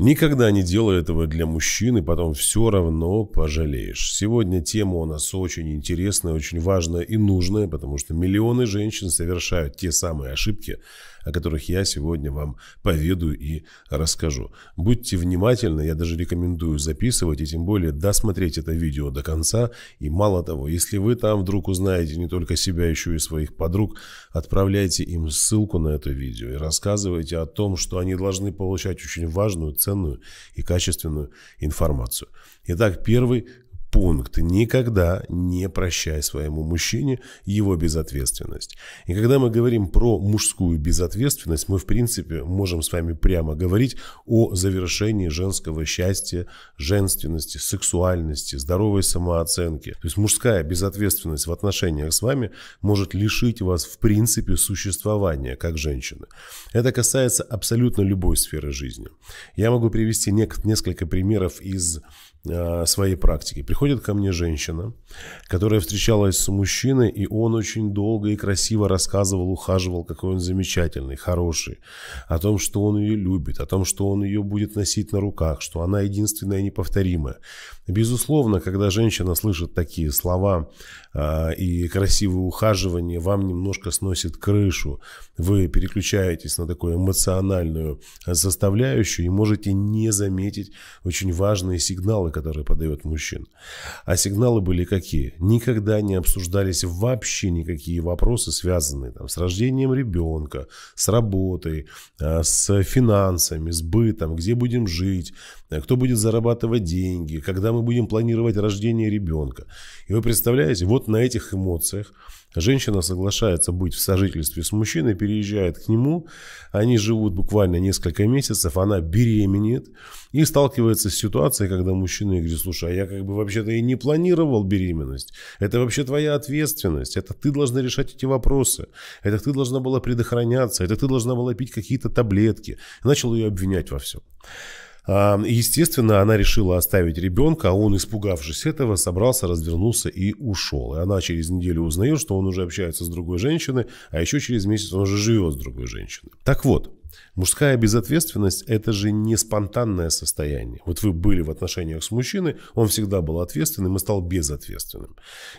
Никогда не делай этого для мужчины, потом все равно пожалеешь. Сегодня тема у нас очень интересная, очень важная и нужная, потому что миллионы женщин совершают те самые ошибки, о которых я сегодня вам поведу и расскажу. Будьте внимательны, я даже рекомендую записывать и тем более досмотреть это видео до конца. И мало того, если вы там вдруг узнаете не только себя, еще и своих подруг, отправляйте им ссылку на это видео и рассказывайте о том, что они должны получать очень важную ценность ценную и качественную информацию. Итак, первый пункт. Никогда не прощай своему мужчине его безответственность. И когда мы говорим про мужскую безответственность, мы в принципе можем с вами прямо говорить о завершении женского счастья, женственности, сексуальности, здоровой самооценки. То есть мужская безответственность в отношениях с вами может лишить вас в принципе существования как женщины. Это касается абсолютно любой сферы жизни. Я могу привести несколько примеров из Э, своей практике. Приходит ко мне женщина, которая встречалась с мужчиной, и он очень долго и красиво рассказывал, ухаживал, какой он замечательный, хороший, о том, что он ее любит, о том, что он ее будет носить на руках, что она единственная и неповторимая. Безусловно, когда женщина слышит такие слова э, и красивые ухаживания, вам немножко сносит крышу. Вы переключаетесь на такую эмоциональную э, составляющую и можете не заметить очень важные сигналы, сигналы, которые подает мужчина. А сигналы были какие? Никогда не обсуждались вообще никакие вопросы, связанные там, с рождением ребенка, с работой, а, с финансами, с бытом, где будем жить, кто будет зарабатывать деньги, когда мы будем планировать рождение ребенка. И вы представляете, вот на этих эмоциях Женщина соглашается быть в сожительстве с мужчиной, переезжает к нему. Они живут буквально несколько месяцев, она беременеет и сталкивается с ситуацией, когда мужчина говорит, слушай, а я как бы вообще-то и не планировал беременность. Это вообще твоя ответственность. Это ты должна решать эти вопросы. Это ты должна была предохраняться. Это ты должна была пить какие-то таблетки. начал ее обвинять во всем. Естественно, она решила оставить ребенка, а он, испугавшись этого, собрался, развернулся и ушел. И она через неделю узнает, что он уже общается с другой женщиной, а еще через месяц он уже живет с другой женщиной. Так вот, Мужская безответственность – это же не спонтанное состояние. Вот вы были в отношениях с мужчиной, он всегда был ответственным и стал безответственным.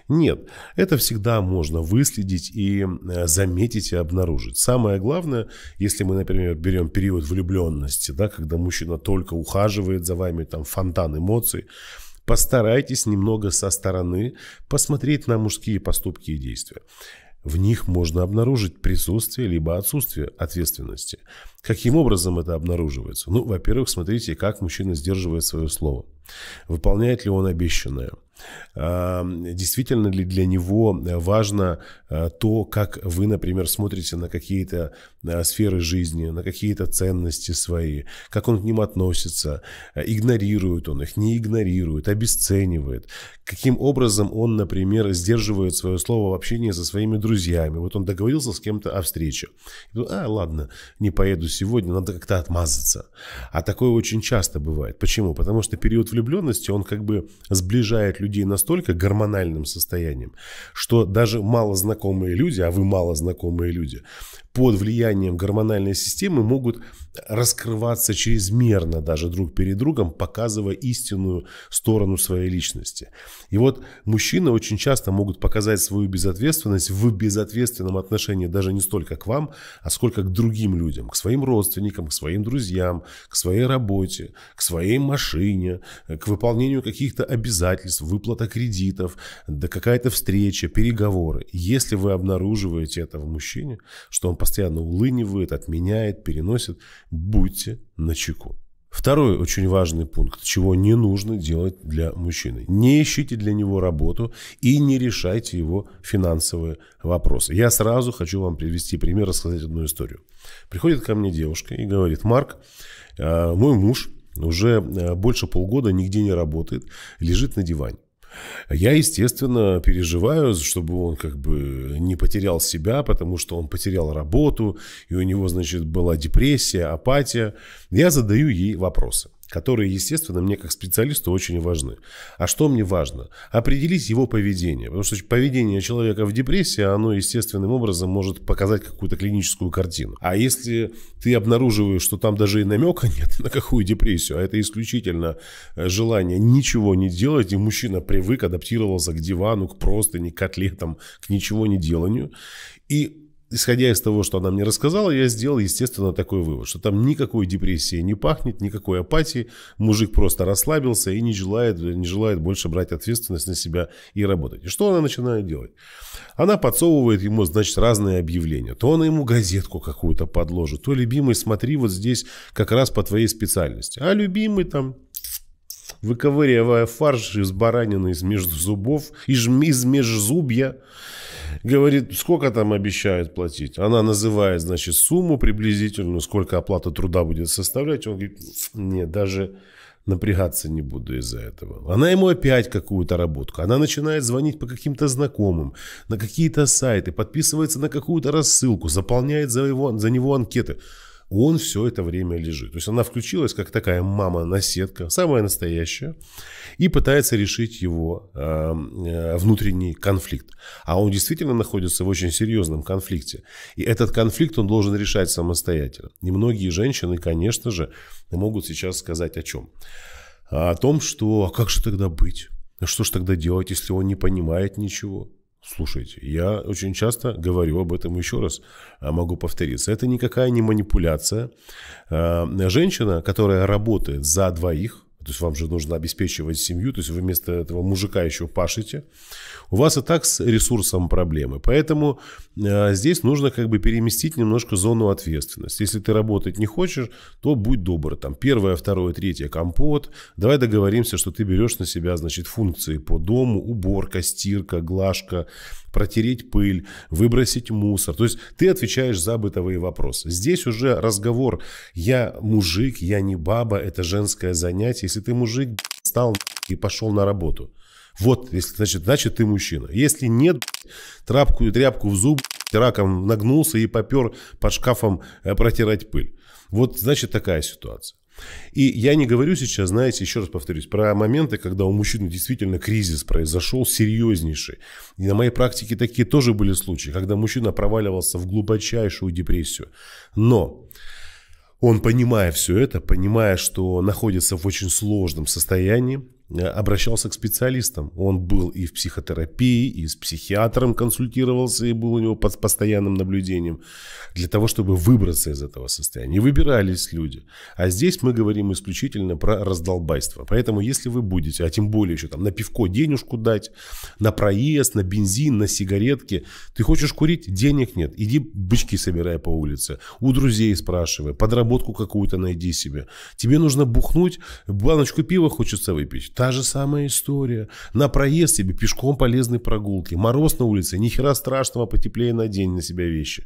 Нет, это всегда можно выследить и э, заметить и обнаружить. Самое главное, если мы, например, берем период влюбленности, да, когда мужчина только ухаживает за вами, там фонтан эмоций, постарайтесь немного со стороны посмотреть на мужские поступки и действия. В них можно обнаружить присутствие либо отсутствие ответственности. Каким образом это обнаруживается? Ну, во-первых, смотрите, как мужчина сдерживает свое слово. Выполняет ли он обещанное – Действительно ли для него э, важно э, то, как вы, например, смотрите на какие-то э, сферы жизни, на какие-то ценности свои, как он к ним относится, игнорирует он их, не игнорирует, обесценивает, каким образом он, например, сдерживает свое слово в общении со своими друзьями. Вот он договорился с кем-то о встрече. А, ладно, не поеду сегодня, надо как-то отмазаться. А такое очень часто бывает. Почему? Потому что период влюбленности, он как бы сближает людей людей настолько гормональным состоянием, что даже малознакомые люди, а вы малознакомые люди, под влиянием гормональной системы могут раскрываться чрезмерно даже друг перед другом, показывая истинную сторону своей личности. И вот мужчины очень часто могут показать свою безответственность в безответственном отношении даже не столько к вам, а сколько к другим людям, к своим родственникам, к своим друзьям, к своей работе, к своей машине, к выполнению каких-то обязательств. Вы выплата кредитов, да какая-то встреча, переговоры. Если вы обнаруживаете это в мужчине, что он постоянно улынивает, отменяет, переносит, будьте начеку. Второй очень важный пункт, чего не нужно делать для мужчины. Не ищите для него работу и не решайте его финансовые вопросы. Я сразу хочу вам привести пример, рассказать одну историю. Приходит ко мне девушка и говорит, Марк, э, мой муж уже э, больше полгода нигде не работает, лежит на диване. Я, естественно, переживаю, чтобы он как бы не потерял себя, потому что он потерял работу, и у него, значит, была депрессия, апатия. Я задаю ей вопросы которые, естественно, мне как специалисту очень важны. А что мне важно? Определить его поведение. Потому что поведение человека в депрессии, оно естественным образом может показать какую-то клиническую картину. А если ты обнаруживаешь, что там даже и намека нет на какую депрессию, а это исключительно э, желание ничего не делать, и мужчина привык, адаптировался к дивану, к простыне, к котлетам, к ничего не деланию, и Исходя из того, что она мне рассказала, я сделал, естественно, такой вывод, что там никакой депрессии не пахнет, никакой апатии, мужик просто расслабился и не желает, не желает больше брать ответственность на себя и работать. И что она начинает делать? Она подсовывает ему, значит, разные объявления. То она ему газетку какую-то подложит, то, любимый, смотри вот здесь как раз по твоей специальности. А любимый там выковыривая фарш из баранины из между зубов, из, из межзубья, Говорит, сколько там обещают платить. Она называет, значит, сумму приблизительную, сколько оплата труда будет составлять. Он говорит, нет, даже напрягаться не буду из-за этого. Она ему опять какую-то работу. Она начинает звонить по каким-то знакомым, на какие-то сайты, подписывается на какую-то рассылку, заполняет за, его, за него анкеты он все это время лежит. То есть она включилась как такая мама-наседка, самая настоящая, и пытается решить его эм, э, внутренний конфликт. А он действительно находится в очень серьезном конфликте. И этот конфликт он должен решать самостоятельно. И многие женщины, конечно же, могут сейчас сказать о чем? О том, что а как же тогда быть? Что же тогда делать, если он не понимает ничего? Слушайте, я очень часто говорю об этом еще раз, а, могу повториться. Это никакая не манипуляция. А, женщина, которая работает за двоих, то есть вам же нужно обеспечивать семью, то есть вы вместо этого мужика еще пашете. У вас и так с ресурсом проблемы. Поэтому э, здесь нужно как бы переместить немножко зону ответственности. Если ты работать не хочешь, то будь добр. Там первое, второе, третье компот. Давай договоримся, что ты берешь на себя, значит, функции по дому, уборка, стирка, глажка, протереть пыль, выбросить мусор. То есть ты отвечаешь за бытовые вопросы. Здесь уже разговор «я мужик, я не баба, это женское занятие». Если ты мужик, стал и пошел на работу. Вот, если, значит, значит ты мужчина. Если нет, тряпку и тряпку в зуб, раком нагнулся и попер под шкафом э, протирать пыль. Вот, значит, такая ситуация. И я не говорю сейчас, знаете, еще раз повторюсь, про моменты, когда у мужчины действительно кризис произошел серьезнейший. И на моей практике такие тоже были случаи, когда мужчина проваливался в глубочайшую депрессию. Но он, понимая все это, понимая, что находится в очень сложном состоянии, Э, обращался к специалистам. Он был и в психотерапии, и с психиатром консультировался, и был у него под постоянным наблюдением для того, чтобы выбраться из этого состояния. выбирались люди. А здесь мы говорим исключительно про раздолбайство. Поэтому если вы будете, а тем более еще там на пивко денежку дать, на проезд, на бензин, на сигаретки, ты хочешь курить, денег нет, иди бычки собирай по улице, у друзей спрашивай, подработку какую-то найди себе. Тебе нужно бухнуть, баночку пива хочется выпить Та же самая история. На проезд себе пешком полезной прогулки. Мороз на улице, ни хера страшного, потеплее надень на себя вещи.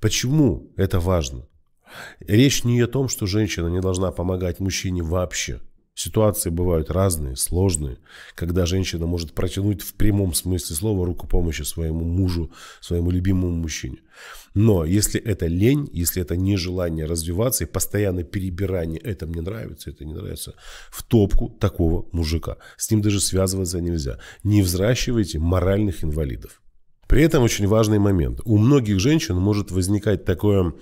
Почему это важно? Речь не о том, что женщина не должна помогать мужчине вообще. Ситуации бывают разные, сложные, когда женщина может протянуть в прямом смысле слова руку помощи своему мужу, своему любимому мужчине. Но если это лень, если это нежелание развиваться и постоянное перебирание, это мне нравится, это не нравится, в топку такого мужика. С ним даже связываться нельзя. Не взращивайте моральных инвалидов. При этом очень важный момент. У многих женщин может возникать такое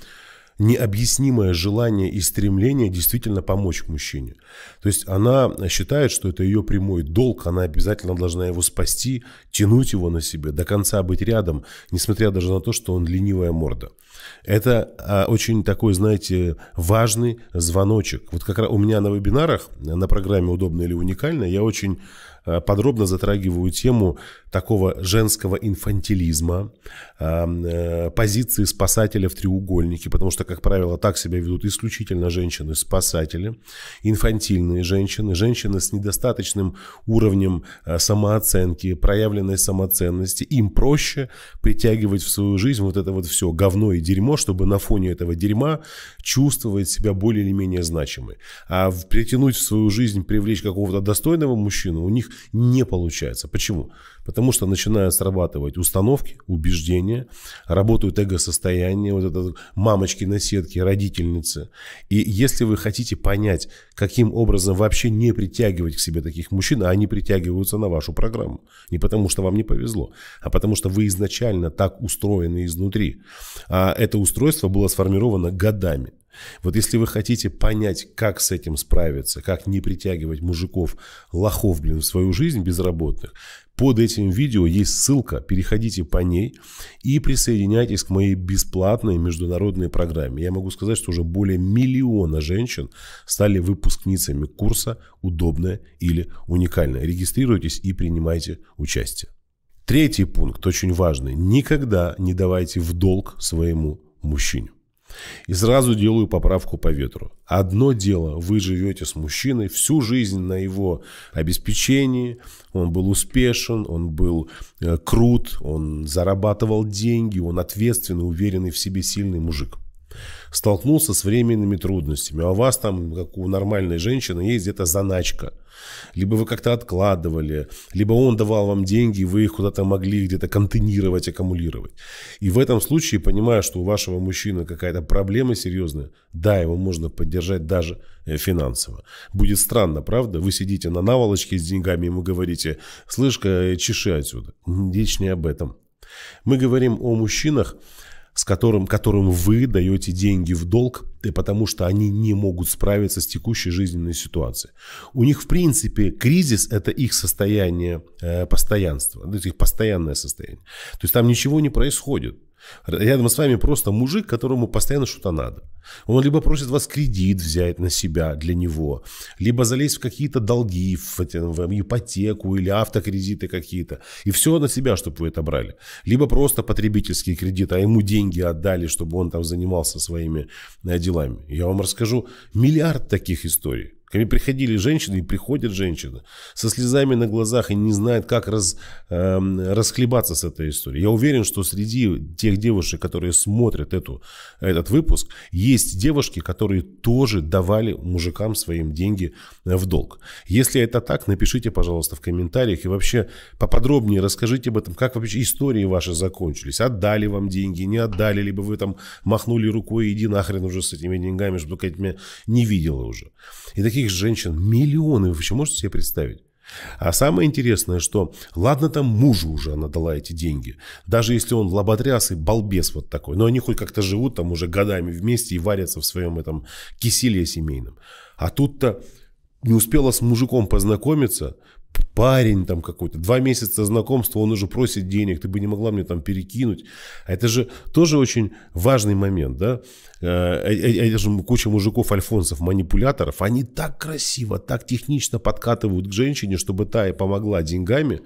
необъяснимое желание и стремление действительно помочь мужчине. То есть она считает, что это ее прямой долг, она обязательно должна его спасти, тянуть его на себе, до конца быть рядом, несмотря даже на то, что он ленивая морда. Это а, очень такой, знаете, важный звоночек. Вот как раз у меня на вебинарах, на программе «Удобно или уникально» я очень Э, подробно затрагиваю тему такого женского инфантилизма, э, э, позиции спасателя в треугольнике, потому что, как правило, так себя ведут исключительно женщины-спасатели, инфантильные женщины, женщины с недостаточным уровнем самооценки, проявленной самоценности. Им проще притягивать в свою жизнь вот это вот все говно и дерьмо, чтобы на фоне этого дерьма чувствовать себя более или менее значимой. А притянуть в свою жизнь, привлечь какого-то достойного мужчину, у них не получается. Почему? Потому что начинают срабатывать установки, убеждения, работают эго-состояние, вот это мамочки на сетке, родительницы. И если вы хотите понять, каким образом вообще не притягивать к себе таких мужчин, а они притягиваются на вашу программу. Не потому что вам не повезло, а потому что вы изначально так устроены изнутри. А это устройство было сформировано годами. Вот если вы хотите понять, как с этим справиться, как не притягивать мужиков, лохов, блин, в свою жизнь безработных, под этим видео есть ссылка, переходите по ней и присоединяйтесь к моей бесплатной международной программе. Я могу сказать, что уже более миллиона женщин стали выпускницами курса «Удобное или уникальное». Регистрируйтесь и принимайте участие. Третий пункт, очень важный. Никогда не давайте в долг своему мужчине. И сразу делаю поправку по ветру. Одно дело, вы живете с мужчиной всю жизнь на его обеспечении, он был успешен, он был э, крут, он зарабатывал деньги, он ответственный, уверенный в себе сильный мужик столкнулся с временными трудностями, а у вас там, как у нормальной женщины, есть где-то заначка. Либо вы как-то откладывали, либо он давал вам деньги, и вы их куда-то могли где-то контейнировать, аккумулировать. И в этом случае, понимая, что у вашего мужчины какая-то проблема серьезная, да, его можно поддержать даже э, финансово. Будет странно, правда? Вы сидите на наволочке с деньгами, ему говорите, слышь-ка, э, чеши отсюда. Речь не об этом. Мы говорим о мужчинах, с которым, которым вы даете деньги в долг, и потому что они не могут справиться с текущей жизненной ситуацией. У них, в принципе, кризис – это их состояние э, постоянства, ну, то их постоянное состояние. То есть там ничего не происходит. Рядом с вами просто мужик, которому постоянно что-то надо. Он либо просит вас кредит взять на себя для него, либо залезть в какие-то долги, в, в ипотеку или автокредиты какие-то. И все на себя, чтобы вы это брали. Либо просто потребительские кредиты, а ему деньги отдали, чтобы он там занимался своими э, делами. Я вам расскажу миллиард таких историй. Ко мне приходили женщины и приходят женщины со слезами на глазах и не знают, как раз, э, расхлебаться с этой историей. Я уверен, что среди тех девушек, которые смотрят эту, этот выпуск, есть девушки, которые тоже давали мужикам своим деньги э, в долг. Если это так, напишите, пожалуйста, в комментариях и вообще поподробнее расскажите об этом, как вообще истории ваши закончились. Отдали вам деньги, не отдали, либо вы там махнули рукой, иди нахрен уже с этими деньгами, чтобы только меня не видела уже. И такие таких женщин миллионы, вы вообще можете себе представить? А самое интересное, что ладно там мужу уже она дала эти деньги. Даже если он лоботряс и балбес вот такой. Но они хоть как-то живут там уже годами вместе и варятся в своем этом киселе семейном. А тут-то не успела с мужиком познакомиться, парень там какой-то, два месяца знакомства, он уже просит денег, ты бы не могла мне там перекинуть. А это же тоже очень важный момент, да? Э, э, э, это же куча мужиков, альфонсов, манипуляторов, они так красиво, так технично подкатывают к женщине, чтобы та и помогла деньгами.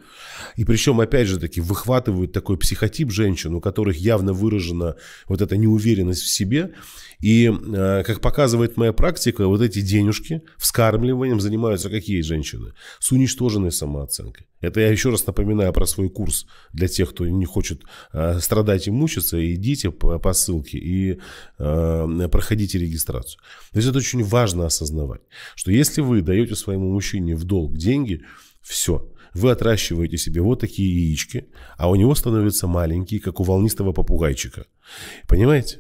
И причем, опять же таки, выхватывают такой психотип женщин, у которых явно выражена вот эта неуверенность в себе. И, как показывает моя практика, вот эти денежки вскармливанием занимаются какие женщины? С уничтожением заниженной самооценкой. Это я еще раз напоминаю про свой курс для тех, кто не хочет э, страдать и мучиться. Идите по, по ссылке и э, проходите регистрацию. То есть это очень важно осознавать, что если вы даете своему мужчине в долг деньги, все, вы отращиваете себе вот такие яички, а у него становятся маленькие, как у волнистого попугайчика. Понимаете?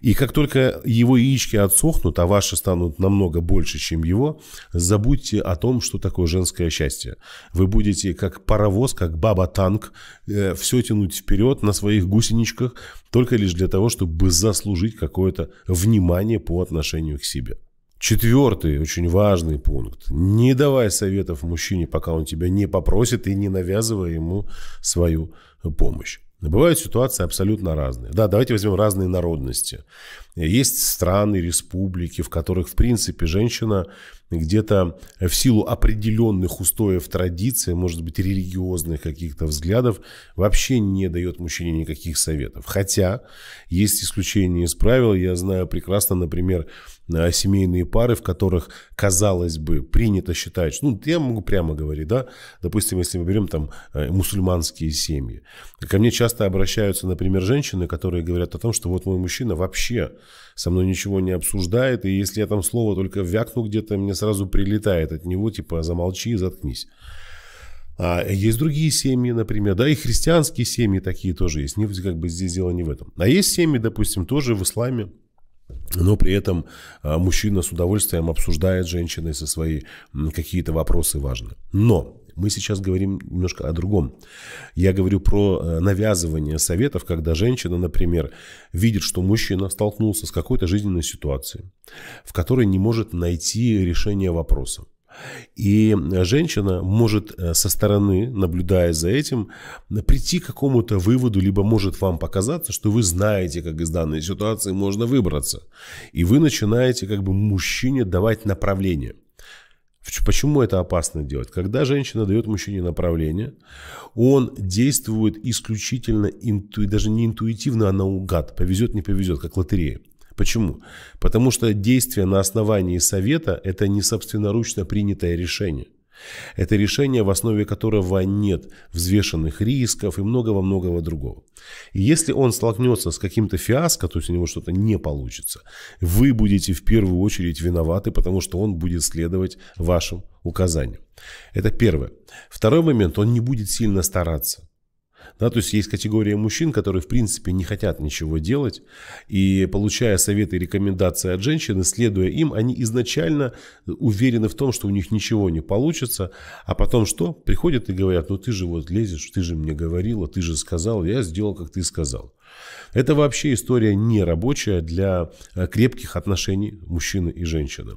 И как только его яички отсохнут, а ваши станут намного больше, чем его, забудьте о том, что такое женское счастье. Вы будете как паровоз, как баба-танк, э, все тянуть вперед на своих гусеничках, только лишь для того, чтобы заслужить какое-то внимание по отношению к себе. Четвертый очень важный пункт. Не давай советов мужчине, пока он тебя не попросит, и не навязывай ему свою помощь бывают ситуации абсолютно разные. Да, давайте возьмем разные народности. Есть страны, республики, в которых, в принципе, женщина где-то в силу определенных устоев традиций, может быть, религиозных каких-то взглядов, вообще не дает мужчине никаких советов. Хотя есть исключения из правил. Я знаю прекрасно, например, семейные пары, в которых, казалось бы, принято считать, ну, я могу прямо говорить, да, допустим, если мы берем там э, мусульманские семьи. Ко мне часто обращаются, например, женщины, которые говорят о том, что вот мой мужчина вообще со мной ничего не обсуждает, и если я там слово только вякну где-то, мне сразу прилетает от него, типа, замолчи и заткнись. А есть другие семьи, например, да, и христианские семьи такие тоже есть. Не, как бы здесь дело не в этом. А есть семьи, допустим, тоже в исламе, но при этом а, мужчина с удовольствием обсуждает с женщиной со свои какие-то вопросы важные. Но мы сейчас говорим немножко о другом. Я говорю про э, навязывание советов, когда женщина, например, видит, что мужчина столкнулся с какой-то жизненной ситуацией, в которой не может найти решение вопроса. И женщина может э, со стороны, наблюдая за этим, прийти к какому-то выводу, либо может вам показаться, что вы знаете, как из данной ситуации можно выбраться. И вы начинаете как бы мужчине давать направление. Почему это опасно делать? Когда женщина дает мужчине направление, он действует исключительно даже не интуитивно, а наугад. Повезет, не повезет, как лотерея. Почему? Потому что действие на основании совета – это не собственноручно принятое решение. Это решение, в основе которого нет взвешенных рисков и многого-многого другого. И если он столкнется с каким-то фиаско, то есть у него что-то не получится, вы будете в первую очередь виноваты, потому что он будет следовать вашим указаниям. Это первое. Второй момент, он не будет сильно стараться. Да, то есть есть категория мужчин, которые в принципе не хотят ничего делать, и получая советы и рекомендации от женщины, следуя им, они изначально уверены в том, что у них ничего не получится, а потом что? Приходят и говорят, ну ты же вот лезешь, ты же мне говорила, ты же сказал, я сделал, как ты сказал. Это вообще история не рабочая для э, крепких отношений мужчины и женщины.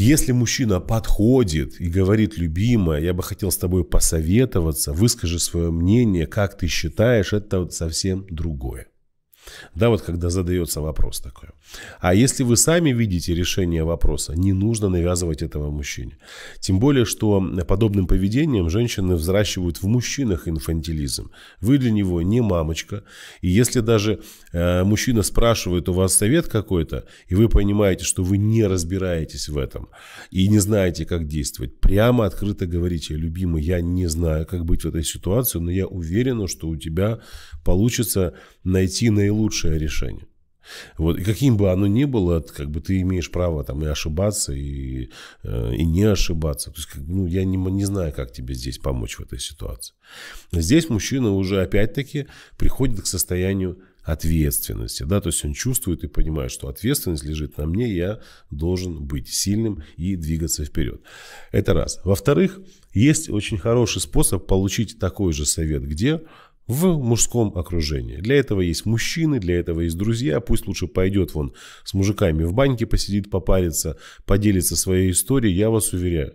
Если мужчина подходит и говорит, любимая, я бы хотел с тобой посоветоваться, выскажи свое мнение, как ты считаешь, это совсем другое. Да, вот когда задается вопрос такой. А если вы сами видите решение вопроса, не нужно навязывать этого мужчине. Тем более, что подобным поведением женщины взращивают в мужчинах инфантилизм. Вы для него не мамочка. И если даже э, мужчина спрашивает у вас совет какой-то, и вы понимаете, что вы не разбираетесь в этом и не знаете, как действовать, прямо открыто говорите, любимый, я не знаю, как быть в этой ситуации, но я уверена, что у тебя получится найти наилучшее решение. Вот, и каким бы оно ни было, как бы ты имеешь право там и ошибаться, и, э, и не ошибаться. То есть, как, ну, я не, не знаю, как тебе здесь помочь в этой ситуации. Здесь мужчина уже опять-таки приходит к состоянию ответственности. Да? То есть он чувствует и понимает, что ответственность лежит на мне, я должен быть сильным и двигаться вперед. Это раз. Во-вторых, есть очень хороший способ получить такой же совет, где в мужском окружении. Для этого есть мужчины, для этого есть друзья. Пусть лучше пойдет вон с мужиками в баньке посидит, попарится, поделится своей историей, я вас уверяю.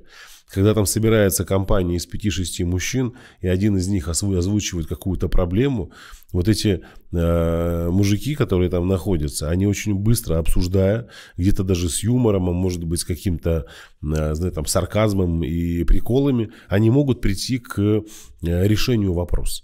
Когда там собирается компания из 5-6 мужчин, и один из них озвучивает какую-то проблему, вот эти э, мужики, которые там находятся, они очень быстро обсуждая, где-то даже с юмором, а может быть с каким-то э, там, сарказмом и приколами, они могут прийти к э, решению вопроса.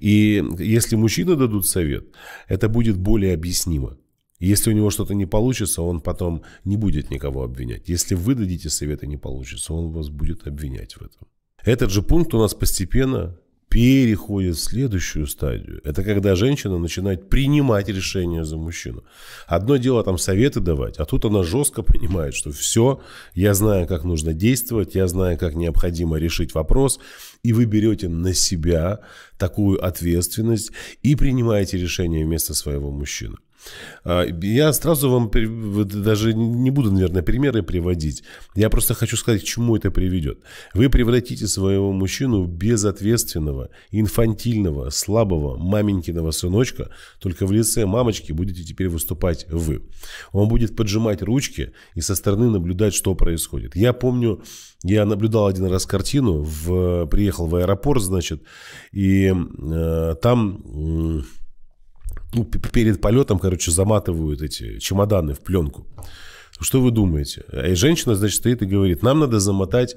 И если мужчины дадут совет, это будет более объяснимо. Если у него что-то не получится, он потом не будет никого обвинять. Если вы дадите совет и не получится, он вас будет обвинять в этом. Этот же пункт у нас постепенно переходит в следующую стадию. Это когда женщина начинает принимать решения за мужчину. Одно дело там советы давать, а тут она жестко понимает, что все, я знаю, как нужно действовать, я знаю, как необходимо решить вопрос, и вы берете на себя такую ответственность и принимаете решение вместо своего мужчины. А, я сразу вам даже не буду, наверное, примеры приводить. Я просто хочу сказать, к чему это приведет. Вы превратите своего мужчину в безответственного, инфантильного, слабого маменькиного сыночка, только в лице мамочки будете теперь выступать вы. Он будет поджимать ручки и со стороны наблюдать, что происходит. Я помню, я наблюдал один раз картину, в, приехал в аэропорт, значит, и э, там... Э, ну, перед полетом, короче, заматывают эти чемоданы в пленку. Что вы думаете? А и женщина, значит, стоит и говорит, нам надо замотать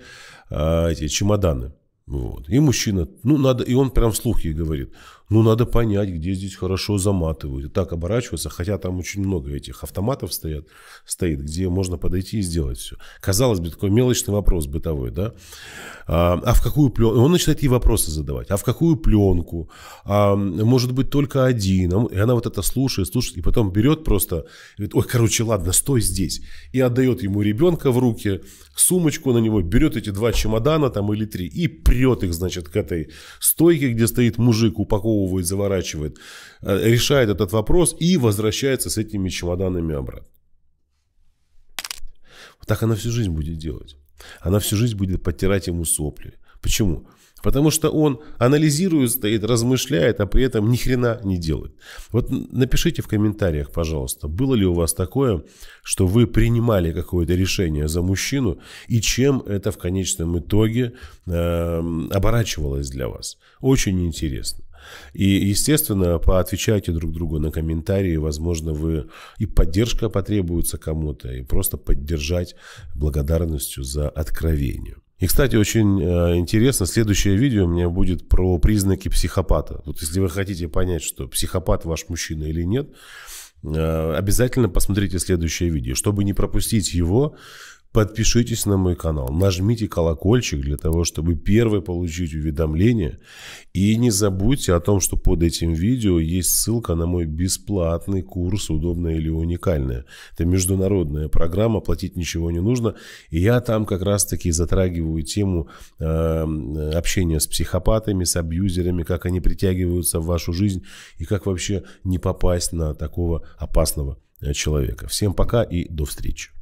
э, эти чемоданы. Вот. И мужчина, ну, надо, и он прям вслух ей говорит, ну, надо понять, где здесь хорошо заматывают. И так оборачиваться, хотя там очень много этих автоматов стоят, стоит, где можно подойти и сделать все. Казалось бы, такой мелочный вопрос бытовой, да? А, а в какую пленку? Он начинает ей вопросы задавать. А в какую пленку? А, может быть, только один? А и она вот это слушает, слушает, и потом берет просто, говорит, ой, короче, ладно, стой здесь. И отдает ему ребенка в руки, сумочку на него, берет эти два чемодана там или три и прет их, значит, к этой стойке, где стоит мужик упакован упаковывает, заворачивает, э, решает этот вопрос и возвращается с этими чемоданами обратно. Вот так она всю жизнь будет делать. Она всю жизнь будет подтирать ему сопли. Почему? Потому что он анализирует, стоит, размышляет, а при этом ни хрена не делает. Вот напишите в комментариях, пожалуйста, было ли у вас такое, что вы принимали какое-то решение за мужчину, и чем это в конечном итоге э, оборачивалось для вас. Очень интересно. И, естественно, поотвечайте друг другу на комментарии. Возможно, вы и поддержка потребуется кому-то, и просто поддержать благодарностью за откровение. И, кстати, очень э, интересно, следующее видео у меня будет про признаки психопата. Вот если вы хотите понять, что психопат ваш мужчина или нет, э, обязательно посмотрите следующее видео. Чтобы не пропустить его, Подпишитесь на мой канал, нажмите колокольчик для того, чтобы первое получить уведомление. И не забудьте о том, что под этим видео есть ссылка на мой бесплатный курс «Удобное или уникальное». Это международная программа, платить ничего не нужно. И я там как раз-таки затрагиваю тему э, общения с психопатами, с абьюзерами, как они притягиваются в вашу жизнь и как вообще не попасть на такого опасного э, человека. Всем пока и до встречи.